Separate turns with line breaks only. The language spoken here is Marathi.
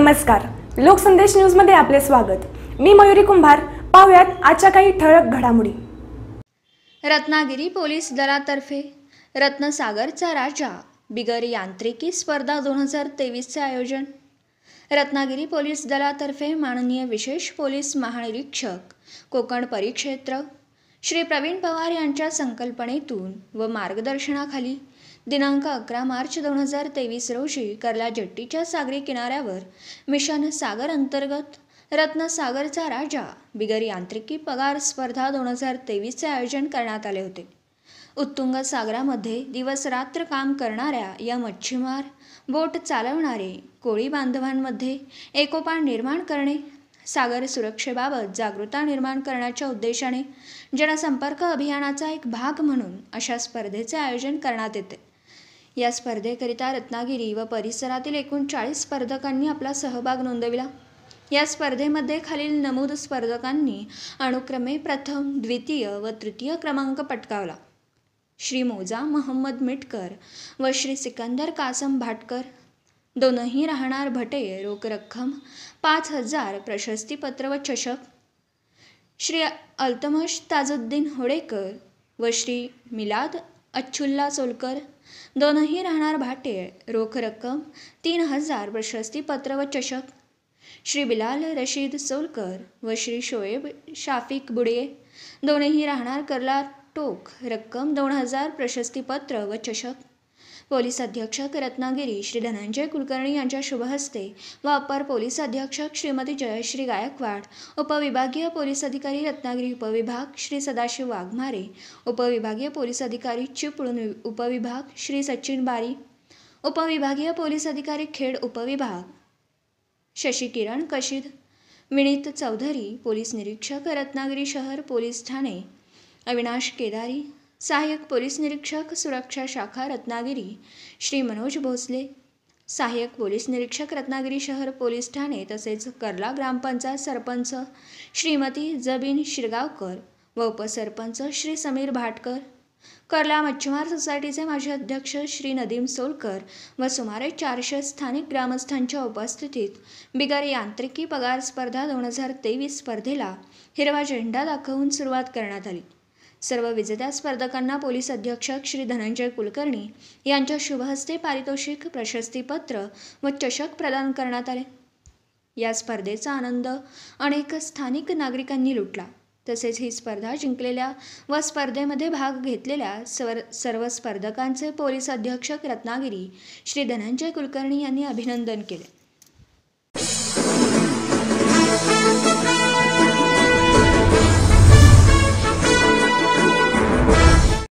नमस्कार लोकसंदेश न्यूजमध्ये आपले स्वागत मी मयुरी कुंभार पाहुयात आजच्या काही ठळक घडामोडी रत्नागिरी पोलीस दलातर्फे रत्नसागरचा राजा बिगर यांत्रिकी स्पर्धा दोन हजार तेवीसचे आयोजन रत्नागिरी पोलीस दलातर्फे माननीय विशेष पोलीस महानिरीक्षक कोकण परिक्षेत्र श्री प्रवीण पवार यांच्या संकल्पनेतून व मार्गदर्शनाखाली दिनांक अकरा मार्च दोन हजार तेवीस रोजी कर्ला जेट्टीच्या सागरी किनाऱ्यावर मिशन सागर अंतर्गत रत्नसागरचा राजा बिगर यांत्रिकी पगार स्पर्धा दोन हजार तेवीसचे आयोजन करण्यात आले होते उत्तुंग सागरामध्ये दिवस रात्र काम करणाऱ्या या मच्छीमार बोट चालवणारे कोळी बांधवांमध्ये एकोपा निर्माण करणे सागर सुरक्षेबाबत जागृता निर्माण करण्याच्या उद्देशाने जनसंपर्क अभियानाचा एक भाग म्हणून अशा स्पर्धेचे आयोजन करण्यात येते या स्पर्धेकरिता रत्नागिरी व परिसरातील एकूण चाळीस स्पर्धकांनी आपला सहभाग नोंदविला या स्पर्धेमध्ये खालील नमूद स्पर्धकांनी अनुक्रमे प्रथम द्वितीय व तृतीय क्रमांक पटकावला श्री मोजा मोहम्मद मिटकर व श्री सिकंदर कासम भाटकर दोनही राहणार भटे रोख रक्कम पाच हजार प्रशस्तीपत्र व चषक श्री अल्तमश ताजुद्दीन होडेकर व श्री मिलाद अच्छुल्ला सोलकर दोनही राहणार भाटे रोख रक्कम तीन हजार प्रशस्तीपत्र व चषक श्री बिलाल रशीद सोलकर व श्री शोएब शाफिक बुडे दोनही राहणार करला टोक रक्कम दोन हजार प्रशस्तीपत्र व चषक पोलीस अध्यक्षक रत्नागिरी श्री धनंजय कुलकर्णी यांच्या शुभहस्ते व अपर पोलीस अध्यक्षक श्रीमती जयश्री गायकवाड उपविभागीय पोलीस अधिकारी रत्नागिरी उपविभाग श्री सदाशिव वाघमारे उपविभागीय पोलीस अधिकारी चिपळूण उपविभाग श्री सचिन बारी उपविभागीय पोलीस अधिकारी खेड उपविभाग शशी किरण कशीद विनीत चौधरी पोलीस निरीक्षक रत्नागिरी शहर पोलीस ठाणे अविनाश केदारी सहाय्यक पोलीस निरीक्षक सुरक्षा शाखा रत्नागिरी श्री मनोज भोसले सहाय्यक पोलीस निरीक्षक रत्नागिरी शहर पोलीस ठाणे तसेच कर्ला ग्रामपंचायत सरपंच श्रीमती जबीन शिरगावकर व उपसरपंच श्री समीर भाटकर कर्ला मच्छिमार सोसायटीचे माजी अध्यक्ष श्री नदीम सोलकर व सुमारे चारशे स्थानिक ग्रामस्थांच्या उपस्थितीत बिगर यांत्रिकी पगार स्पर्धा दोन हजार तेवीस स्पर्धेला हिरवा झेंडा दाखवून सुरुवात करण्यात आली सर्व विजेत्या स्पर्धकांना पोलीस अध्यक्षक श्री धनंजय कुलकर्णी यांच्या शुभहस्ते पारितोषिक प्रशस्तीपत्र व चषक प्रदान करण्यात आले या स्पर्धेचा आनंद अनेक स्थानिक नागरिकांनी लुटला तसेच ही स्पर्धा जिंकलेल्या व स्पर्धेमध्ये भाग घेतलेल्या सर सर्व स्पर्धकांचे पोलीस अध्यक्षक रत्नागिरी श्री धनंजय कुलकर्णी यांनी अभिनंदन केले